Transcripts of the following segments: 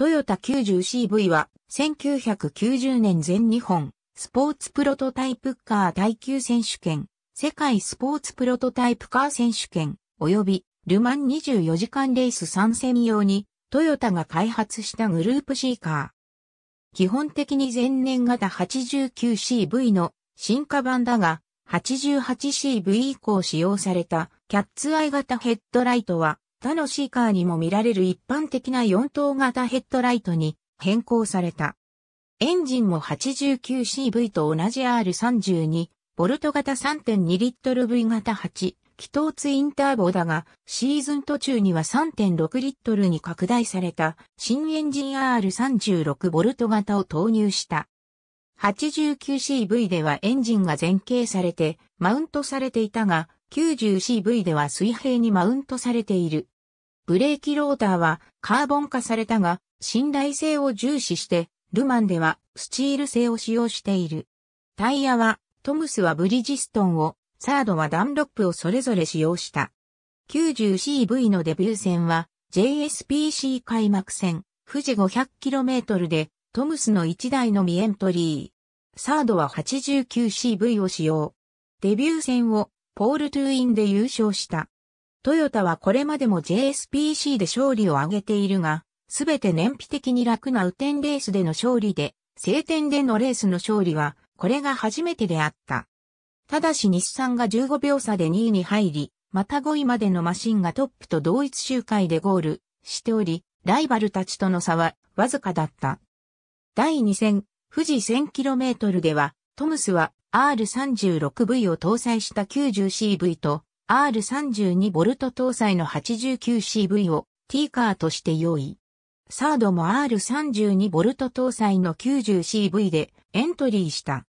トヨタ 90CV は1990年全日本スポーツプロトタイプカー耐久選手権、世界スポーツプロトタイプカー選手権及びルマン24時間レース参戦用にトヨタが開発したグループ C カー。基本的に前年型 89CV の進化版だが 88CV 以降使用されたキャッツアイ型ヘッドライトは他のシーカーにも見られる一般的な4灯型ヘッドライトに変更された。エンジンも 89CV と同じ R32、ボルト型3.2リットル V 型8、気筒ツインターボだが、シーズン途中には3.6リットルに拡大された新エンジン R36 ボルト型を投入した。89CV ではエンジンが前傾されて、マウントされていたが、90CV では水平にマウントされている。ブレーキローターはカーボン化されたが、信頼性を重視して、ルマンではスチール製を使用している。タイヤは、トムスはブリジストンを、サードはダンロップをそれぞれ使用した。90CV のデビュー戦は、JSPC 開幕戦、富士 500km で、トムスの1台の未エントリー。サードは 89CV を使用。デビュー戦をポール・トゥーインで優勝した。トヨタはこれまでも JSPC で勝利を挙げているが、すべて燃費的に楽な雨天レースでの勝利で、晴天でのレースの勝利は、これが初めてであった。ただし日産が15秒差で2位に入り、また5位までのマシンがトップと同一周回でゴールしており、ライバルたちとの差はわずかだった。第2戦、富士 1000km では、トムスは R36V を搭載した 90CV と R32V 搭載の 89CV を T カーとして用意。サードも R32V 搭載の 90CV でエントリーした。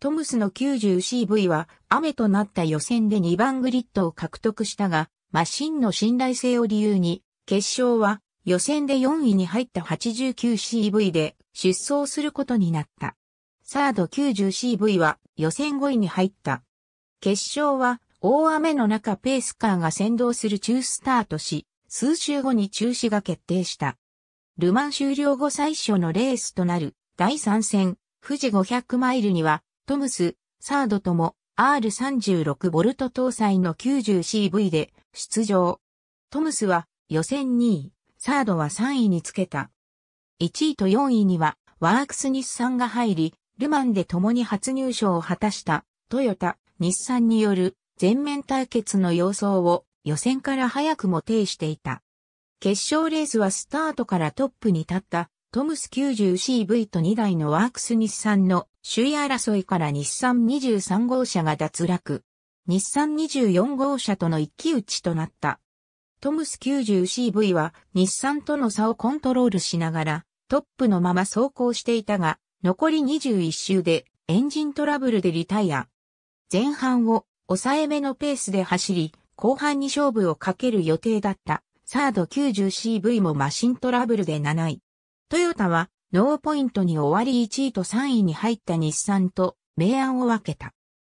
トムスの 90CV は雨となった予選で2番グリッドを獲得したが、マシンの信頼性を理由に、決勝は予選で4位に入った 89CV で出走することになった。サード 90CV は予選5位に入った。決勝は大雨の中ペースカーが先導する中スタートし、数週後に中止が決定した。ルマン終了後最初のレースとなる第3戦、富士500マイルには、トムス、サードとも R36 ボルト搭載の 90CV で出場。トムスは予選2位、サードは3位につけた。1位と4位にはワークス日産が入り、ルマンで共に初入賞を果たしたトヨタ、日産による全面対決の様相を予選から早くも呈していた。決勝レースはスタートからトップに立ったトムス 90CV と2台のワークス日産の首位争いから日産23号車が脱落。日産24号車との一騎打ちとなった。トムス 90CV は日産との差をコントロールしながらトップのまま走行していたが残り21周でエンジントラブルでリタイア。前半を抑えめのペースで走り、後半に勝負をかける予定だったサード 90CV もマシントラブルで7位。トヨタはノーポイントに終わり1位と3位に入った日産と明暗を分けた。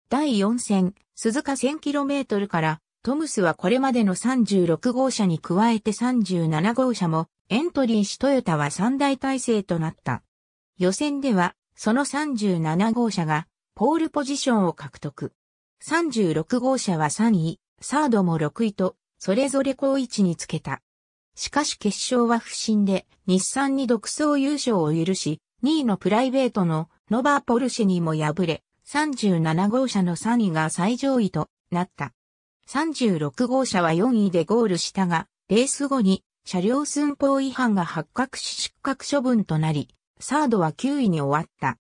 第4戦、鈴鹿 1000km からトムスはこれまでの36号車に加えて37号車もエントリーしトヨタは3大体制となった。予選では、その37号車が、ポールポジションを獲得。36号車は3位、サードも6位と、それぞれ好位置につけた。しかし決勝は不振で、日産に独走優勝を許し、2位のプライベートのノバーポルシェにも敗れ、37号車の3位が最上位となった。36号車は4位でゴールしたが、レース後に車両寸法違反が発覚し失格処分となり、サードは9位に終わった。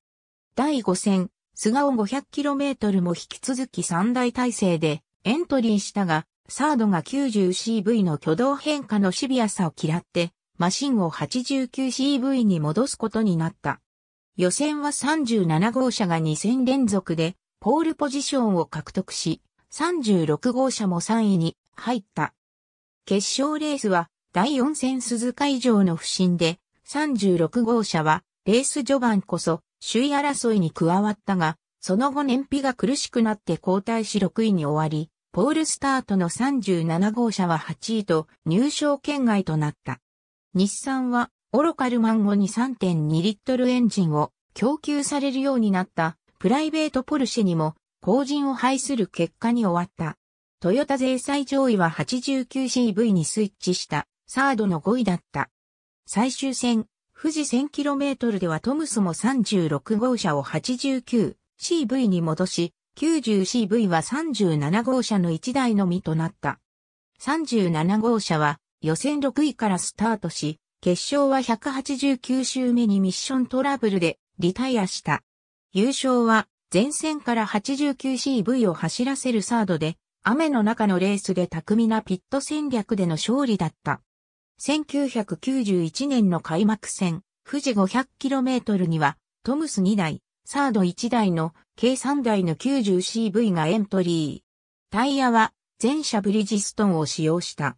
第5戦、菅尾 500km も引き続き3大体制でエントリーしたが、サードが 90CV の挙動変化のシビアさを嫌って、マシンを 89CV に戻すことになった。予選は37号車が2戦連続で、ポールポジションを獲得し、36号車も3位に入った。決勝レースは、第4戦鈴鹿以上の不振で、36号車はレース序盤こそ首位争いに加わったが、その後燃費が苦しくなって交代し6位に終わり、ポールスタートの37号車は8位と入賞圏外となった。日産はオロカルマン後に3.2リットルエンジンを供給されるようになったプライベートポルシェにも後陣を排する結果に終わった。トヨタ税最上位は 89CV にスイッチしたサードの5位だった。最終戦、富士 1000km ではトムスも36号車を 89CV に戻し、90CV は37号車の1台のみとなった。37号車は予選6位からスタートし、決勝は189周目にミッショントラブルでリタイアした。優勝は前線から 89CV を走らせるサードで、雨の中のレースで巧みなピット戦略での勝利だった。1991年の開幕戦、富士 500km には、トムス2台、サード1台の計3台の 90CV がエントリー。タイヤは全車ブリジストンを使用した。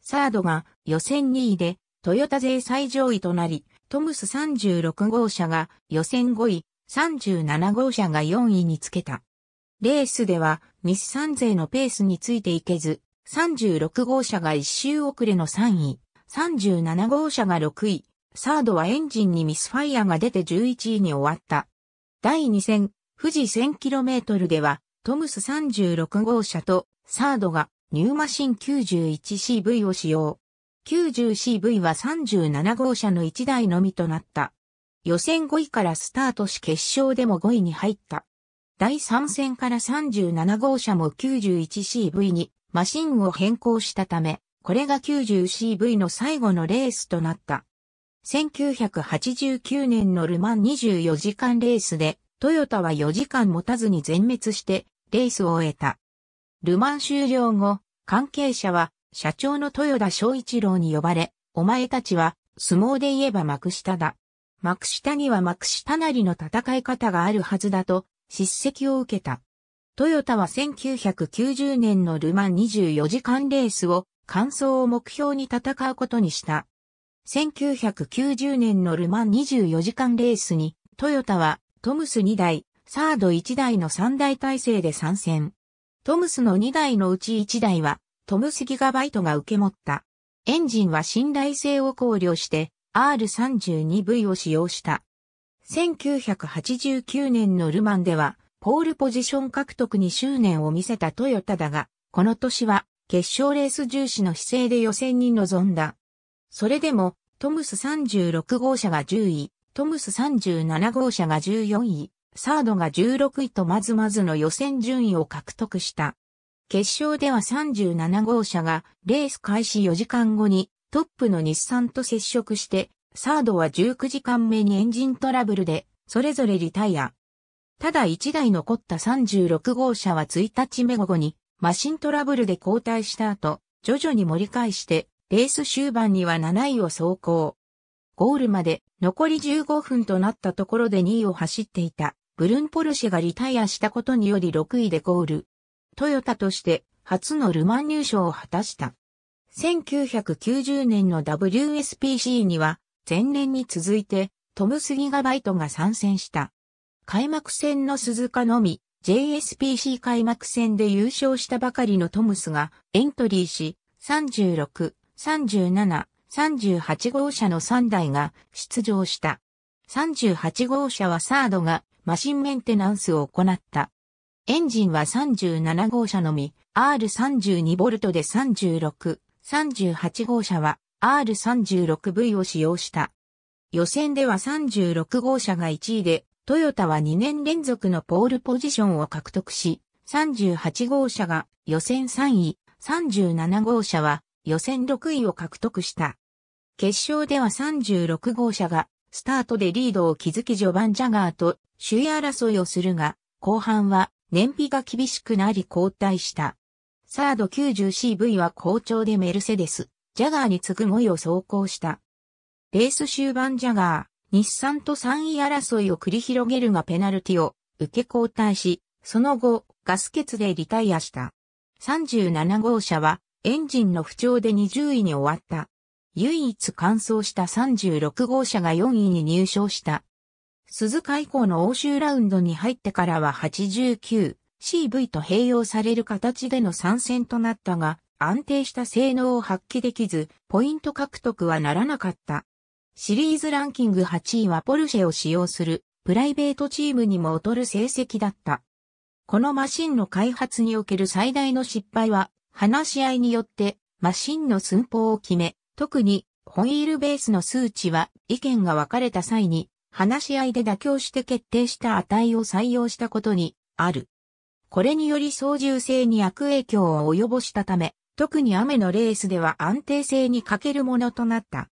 サードが予選2位でトヨタ勢最上位となり、トムス36号車が予選5位、37号車が4位につけた。レースでは日産勢のペースについていけず、36号車が一周遅れの3位。37号車が6位、サードはエンジンにミスファイアが出て11位に終わった。第2戦、富士 1000km では、トムス36号車とサードがニューマシン 91CV を使用。90CV は37号車の1台のみとなった。予選5位からスタートし決勝でも5位に入った。第3戦から37号車も 91CV にマシンを変更したため、これが 90CV の最後のレースとなった。1989年のルマン24時間レースで、トヨタは4時間持たずに全滅して、レースを終えた。ルマン終了後、関係者は、社長の豊田昭一郎に呼ばれ、お前たちは、相撲で言えば幕下だ。幕下には幕下なりの戦い方があるはずだと、叱責を受けた。トヨタは1990年のルマン24時間レースを完走を目標に戦うことにした。1990年のルマン24時間レースに、トヨタはトムス2台、サード1台の3台体制で参戦。トムスの2台のうち1台は、トムスギガバイトが受け持った。エンジンは信頼性を考慮して R32V を使用した。1989年のルマンでは、ポールポジション獲得に執念を見せたトヨタだが、この年は決勝レース重視の姿勢で予選に臨んだ。それでも、トムス36号車が10位、トムス37号車が14位、サードが16位とまずまずの予選順位を獲得した。決勝では37号車がレース開始4時間後にトップの日産と接触して、サードは19時間目にエンジントラブルで、それぞれリタイア。ただ1台残った36号車は1日目後にマシントラブルで交代した後、徐々に盛り返して、レース終盤には7位を走行。ゴールまで残り15分となったところで2位を走っていたブルンポルシェがリタイアしたことにより6位でゴール。トヨタとして初のルマン入賞を果たした。1990年の WSPC には前年に続いてトム・スギガバイトが参戦した。開幕戦の鈴鹿のみ JSPC 開幕戦で優勝したばかりのトムスがエントリーし、36、37、38号車の3台が出場した。38号車はサードがマシンメンテナンスを行った。エンジンは37号車のみ R32V で36、38号車は R36V を使用した。予選では36号車が1位でトヨタは2年連続のポールポジションを獲得し、38号車が予選3位、37号車は予選6位を獲得した。決勝では36号車がスタートでリードを築き序盤ジャガーと首位争いをするが、後半は燃費が厳しくなり交代した。サード 90CV は好調でメルセデス、ジャガーに次ぐ5位を走行した。レース終盤ジャガー。日産と3位争いを繰り広げるがペナルティを受け交代し、その後、ガス欠でリタイアした。37号車はエンジンの不調で20位に終わった。唯一完走した36号車が4位に入賞した。鈴鹿以降の欧州ラウンドに入ってからは 89CV と併用される形での参戦となったが、安定した性能を発揮できず、ポイント獲得はならなかった。シリーズランキング8位はポルシェを使用するプライベートチームにも劣る成績だった。このマシンの開発における最大の失敗は、話し合いによってマシンの寸法を決め、特にホイールベースの数値は意見が分かれた際に話し合いで妥協して決定した値を採用したことにある。これにより操縦性に悪影響を及ぼしたため、特に雨のレースでは安定性に欠けるものとなった。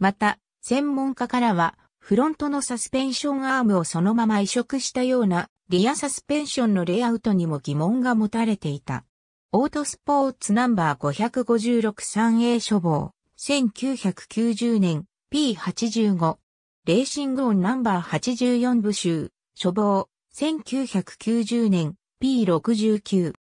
また、専門家からは、フロントのサスペンションアームをそのまま移植したようなリアサスペンションのレイアウトにも疑問が持たれていた。オートスポーツナンバー 556-3A 処方、1990年 P85、レーシングオンナンバー84部集、処方、1990年 P69。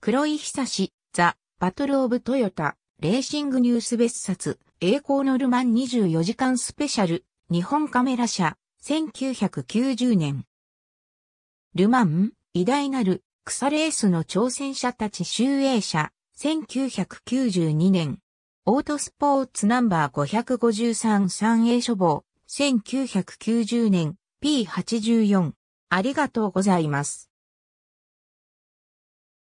黒井久志、ザ・バトルオブトヨタ、レーシングニュース別冊、栄光のルマン24時間スペシャル、日本カメラ社、1990年。ルマン、偉大なる、草レースの挑戦者たち集英社、1992年。オートスポーツナンバー553三 a 書房、1990年、P84。ありがとうございます。